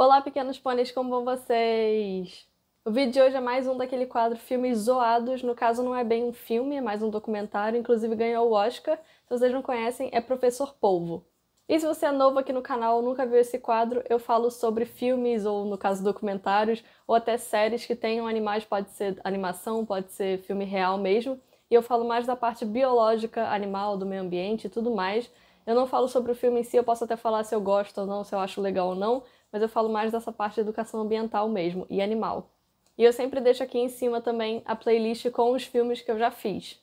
Olá, pequenos pôneis, como vão vocês? O vídeo de hoje é mais um daquele quadro Filmes Zoados. No caso, não é bem um filme, é mais um documentário, inclusive ganhou o Oscar. Se vocês não conhecem, é Professor Polvo. E se você é novo aqui no canal ou nunca viu esse quadro, eu falo sobre filmes, ou no caso documentários, ou até séries que tenham animais, pode ser animação, pode ser filme real mesmo. E eu falo mais da parte biológica, animal, do meio ambiente e tudo mais. Eu não falo sobre o filme em si, eu posso até falar se eu gosto ou não, se eu acho legal ou não, mas eu falo mais dessa parte de educação ambiental mesmo e animal. E eu sempre deixo aqui em cima também a playlist com os filmes que eu já fiz.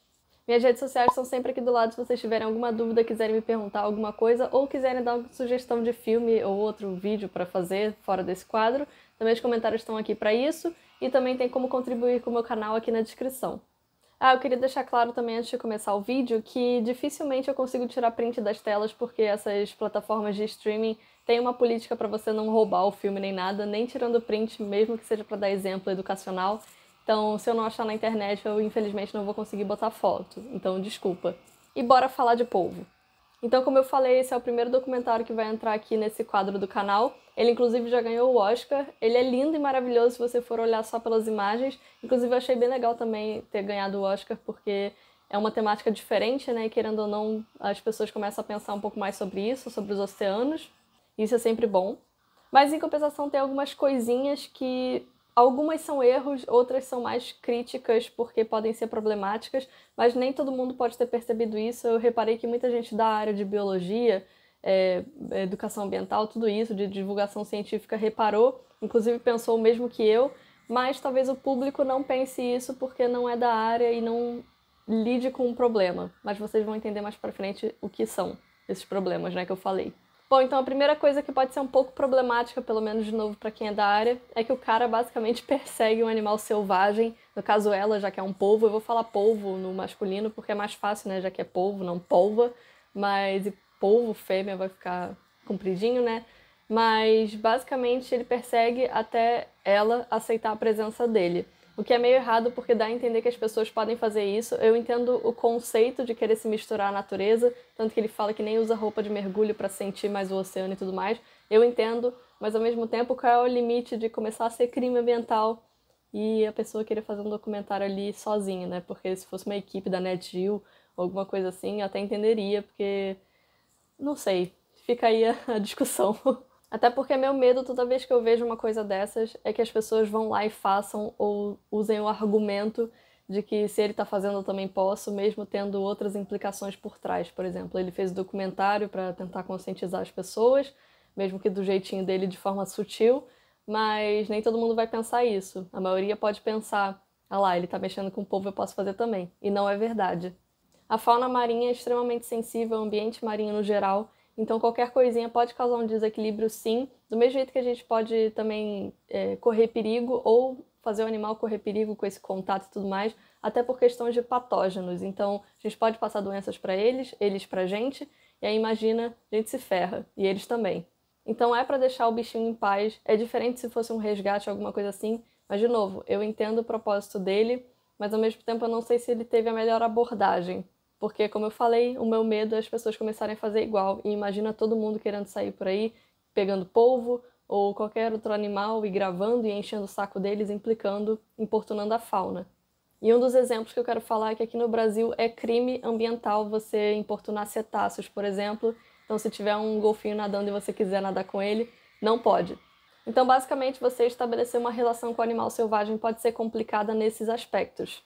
Minhas redes sociais são sempre aqui do lado se vocês tiverem alguma dúvida, quiserem me perguntar alguma coisa ou quiserem dar uma sugestão de filme ou outro vídeo para fazer fora desse quadro. Também os comentários estão aqui para isso e também tem como contribuir com o meu canal aqui na descrição. Ah, eu queria deixar claro também antes de começar o vídeo que dificilmente eu consigo tirar print das telas porque essas plataformas de streaming têm uma política para você não roubar o filme nem nada, nem tirando print, mesmo que seja para dar exemplo educacional. Então, se eu não achar na internet, eu infelizmente não vou conseguir botar foto. Então, desculpa. E bora falar de polvo. Então, como eu falei, esse é o primeiro documentário que vai entrar aqui nesse quadro do canal. Ele, inclusive, já ganhou o Oscar. Ele é lindo e maravilhoso se você for olhar só pelas imagens. Inclusive, eu achei bem legal também ter ganhado o Oscar, porque é uma temática diferente, né? E, querendo ou não, as pessoas começam a pensar um pouco mais sobre isso, sobre os oceanos. Isso é sempre bom. Mas, em compensação, tem algumas coisinhas que Algumas são erros, outras são mais críticas porque podem ser problemáticas, mas nem todo mundo pode ter percebido isso. Eu reparei que muita gente da área de biologia, é, educação ambiental, tudo isso, de divulgação científica, reparou, inclusive pensou o mesmo que eu, mas talvez o público não pense isso porque não é da área e não lide com o um problema. Mas vocês vão entender mais para frente o que são esses problemas né, que eu falei. Bom, então a primeira coisa que pode ser um pouco problemática, pelo menos de novo para quem é da área, é que o cara basicamente persegue um animal selvagem, no caso ela, já que é um polvo, eu vou falar polvo no masculino porque é mais fácil, né, já que é polvo, não polva, mas e polvo fêmea vai ficar compridinho, né? Mas basicamente ele persegue até ela aceitar a presença dele. O que é meio errado porque dá a entender que as pessoas podem fazer isso. Eu entendo o conceito de querer se misturar à natureza, tanto que ele fala que nem usa roupa de mergulho para sentir mais o oceano e tudo mais. Eu entendo, mas ao mesmo tempo, qual é o limite de começar a ser crime ambiental e a pessoa querer fazer um documentário ali sozinha, né? Porque se fosse uma equipe da NetGill ou alguma coisa assim, eu até entenderia, porque não sei. Fica aí a discussão. Até porque meu medo toda vez que eu vejo uma coisa dessas é que as pessoas vão lá e façam ou usem o argumento de que se ele está fazendo eu também posso, mesmo tendo outras implicações por trás. Por exemplo, ele fez o documentário para tentar conscientizar as pessoas, mesmo que do jeitinho dele de forma sutil, mas nem todo mundo vai pensar isso. A maioria pode pensar: ah lá, ele está mexendo com o povo, eu posso fazer também. E não é verdade. A fauna marinha é extremamente sensível ao ambiente marinho no geral então, qualquer coisinha pode causar um desequilíbrio, sim. Do mesmo jeito que a gente pode também é, correr perigo ou fazer o animal correr perigo com esse contato e tudo mais, até por questões de patógenos. Então, a gente pode passar doenças para eles, eles para gente, e aí imagina, a gente se ferra, e eles também. Então, é para deixar o bichinho em paz. É diferente se fosse um resgate, alguma coisa assim. Mas, de novo, eu entendo o propósito dele, mas ao mesmo tempo eu não sei se ele teve a melhor abordagem. Porque, como eu falei, o meu medo é as pessoas começarem a fazer igual. E imagina todo mundo querendo sair por aí, pegando polvo ou qualquer outro animal e gravando e enchendo o saco deles, implicando, importunando a fauna. E um dos exemplos que eu quero falar é que aqui no Brasil é crime ambiental você importunar cetáceos, por exemplo. Então, se tiver um golfinho nadando e você quiser nadar com ele, não pode. Então, basicamente, você estabelecer uma relação com o animal selvagem pode ser complicada nesses aspectos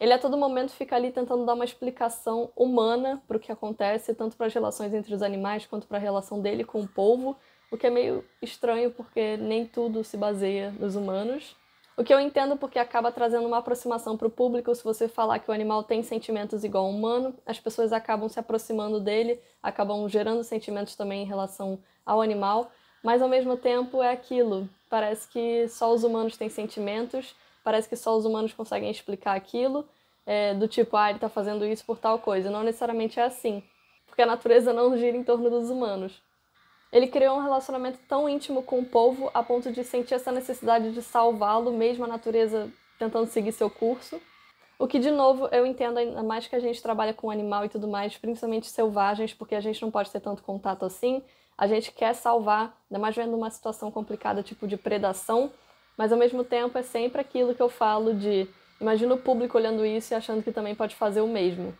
ele a todo momento fica ali tentando dar uma explicação humana para o que acontece, tanto para as relações entre os animais quanto para a relação dele com o povo, o que é meio estranho porque nem tudo se baseia nos humanos. O que eu entendo porque acaba trazendo uma aproximação para o público. Se você falar que o animal tem sentimentos igual ao humano, as pessoas acabam se aproximando dele, acabam gerando sentimentos também em relação ao animal. Mas ao mesmo tempo é aquilo. Parece que só os humanos têm sentimentos parece que só os humanos conseguem explicar aquilo, é, do tipo, ah, ele está fazendo isso por tal coisa. Não necessariamente é assim, porque a natureza não gira em torno dos humanos. Ele criou um relacionamento tão íntimo com o povo a ponto de sentir essa necessidade de salvá-lo, mesmo a natureza tentando seguir seu curso. O que, de novo, eu entendo ainda mais que a gente trabalha com animal e tudo mais, principalmente selvagens, porque a gente não pode ter tanto contato assim. A gente quer salvar, ainda mais vendo uma situação complicada, tipo de predação, mas ao mesmo tempo é sempre aquilo que eu falo de imagina o público olhando isso e achando que também pode fazer o mesmo.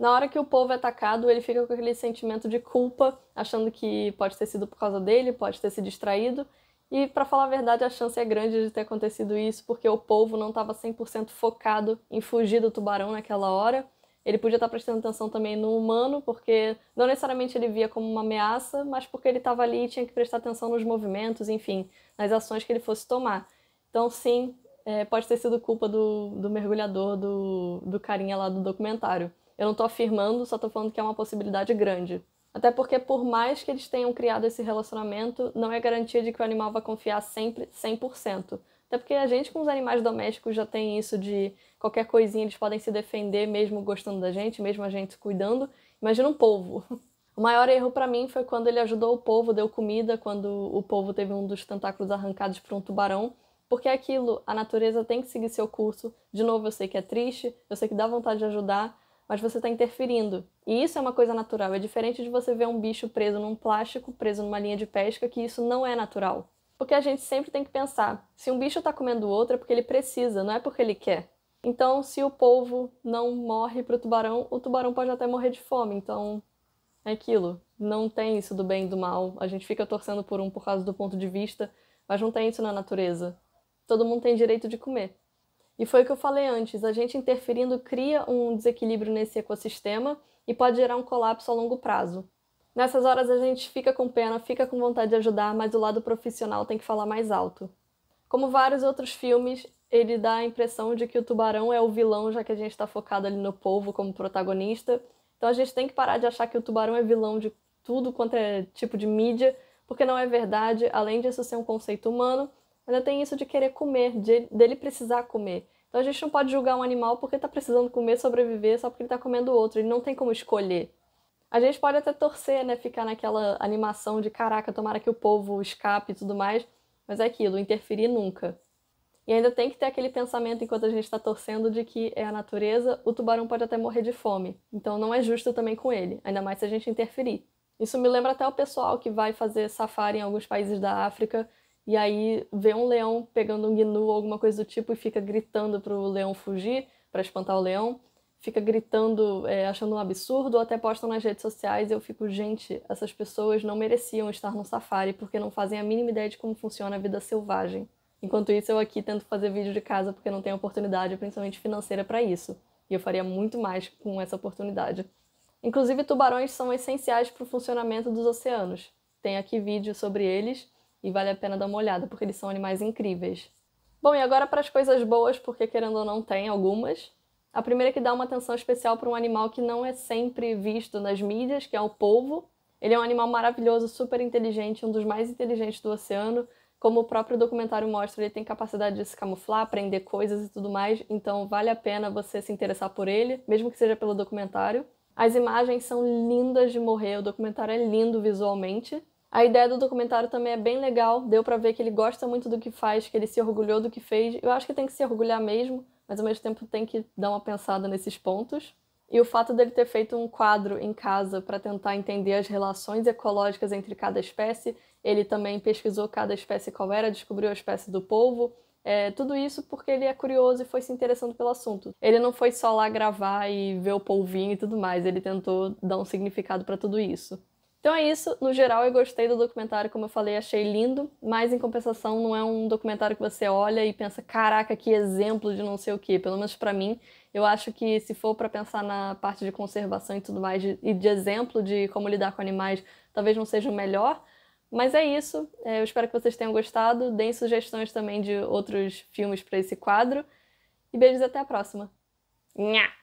Na hora que o povo é atacado, ele fica com aquele sentimento de culpa, achando que pode ter sido por causa dele, pode ter se distraído. E para falar a verdade, a chance é grande de ter acontecido isso, porque o povo não estava 100% focado em fugir do tubarão naquela hora ele podia estar prestando atenção também no humano, porque não necessariamente ele via como uma ameaça, mas porque ele estava ali e tinha que prestar atenção nos movimentos, enfim, nas ações que ele fosse tomar. Então, sim, é, pode ter sido culpa do, do mergulhador, do, do carinha lá do documentário. Eu não estou afirmando, só estou falando que é uma possibilidade grande. Até porque, por mais que eles tenham criado esse relacionamento, não é garantia de que o animal vai confiar sempre 100%. Até porque a gente com os animais domésticos já tem isso de qualquer coisinha eles podem se defender mesmo gostando da gente, mesmo a gente cuidando. Imagina um povo. O maior erro para mim foi quando ele ajudou o povo, deu comida, quando o povo teve um dos tentáculos arrancados por um tubarão. Porque é aquilo, a natureza tem que seguir seu curso. De novo, eu sei que é triste, eu sei que dá vontade de ajudar, mas você está interferindo. E isso é uma coisa natural. É diferente de você ver um bicho preso num plástico, preso numa linha de pesca, que isso não é natural. Porque a gente sempre tem que pensar: se um bicho está comendo outro é porque ele precisa, não é porque ele quer. Então, se o polvo não morre para o tubarão, o tubarão pode até morrer de fome. Então, é aquilo. Não tem isso do bem e do mal. A gente fica torcendo por um por causa do ponto de vista, mas não tem isso na natureza. Todo mundo tem direito de comer. E foi o que eu falei antes: a gente interferindo cria um desequilíbrio nesse ecossistema e pode gerar um colapso a longo prazo. Nessas horas a gente fica com pena, fica com vontade de ajudar, mas o lado profissional tem que falar mais alto. Como vários outros filmes, ele dá a impressão de que o tubarão é o vilão, já que a gente está focado ali no povo como protagonista. Então a gente tem que parar de achar que o tubarão é vilão de tudo quanto é tipo de mídia, porque não é verdade. Além disso ser um conceito humano, ainda tem isso de querer comer, de, dele precisar comer. Então a gente não pode julgar um animal porque está precisando comer, sobreviver, só porque ele está comendo outro. Ele não tem como escolher. A gente pode até torcer, né? Ficar naquela animação de caraca, tomara que o povo escape e tudo mais. Mas é aquilo, interferir nunca. E ainda tem que ter aquele pensamento enquanto a gente está torcendo de que é a natureza, o tubarão pode até morrer de fome. Então não é justo também com ele, ainda mais se a gente interferir. Isso me lembra até o pessoal que vai fazer safari em alguns países da África e aí vê um leão pegando um gnu ou alguma coisa do tipo e fica gritando para o leão fugir, para espantar o leão fica gritando, é, achando um absurdo, ou até postam nas redes sociais. Eu fico, gente, essas pessoas não mereciam estar no safari porque não fazem a mínima ideia de como funciona a vida selvagem. Enquanto isso, eu aqui tento fazer vídeo de casa porque não tenho oportunidade, principalmente financeira, para isso. E eu faria muito mais com essa oportunidade. Inclusive, tubarões são essenciais para o funcionamento dos oceanos. Tem aqui vídeo sobre eles e vale a pena dar uma olhada porque eles são animais incríveis. Bom, e agora para as coisas boas, porque querendo ou não, tem algumas. A primeira é que dá uma atenção especial para um animal que não é sempre visto nas mídias, que é o polvo. Ele é um animal maravilhoso, super inteligente, um dos mais inteligentes do oceano. Como o próprio documentário mostra, ele tem capacidade de se camuflar, aprender coisas e tudo mais, então vale a pena você se interessar por ele, mesmo que seja pelo documentário. As imagens são lindas de morrer, o documentário é lindo visualmente. A ideia do documentário também é bem legal, deu para ver que ele gosta muito do que faz, que ele se orgulhou do que fez. Eu acho que tem que se orgulhar mesmo, mas ao mesmo tempo tem que dar uma pensada nesses pontos. E o fato dele ter feito um quadro em casa para tentar entender as relações ecológicas entre cada espécie, ele também pesquisou cada espécie qual era, descobriu a espécie do polvo. É, tudo isso porque ele é curioso e foi se interessando pelo assunto. Ele não foi só lá gravar e ver o polvinho e tudo mais, ele tentou dar um significado para tudo isso. Então é isso. No geral, eu gostei do documentário, como eu falei, achei lindo, mas em compensação, não é um documentário que você olha e pensa, caraca, que exemplo de não sei o quê. Pelo menos para mim, eu acho que se for para pensar na parte de conservação e tudo mais, e de exemplo de como lidar com animais, talvez não seja o melhor. Mas é isso. É, eu espero que vocês tenham gostado. Deem sugestões também de outros filmes para esse quadro. E beijos até a próxima. Nha!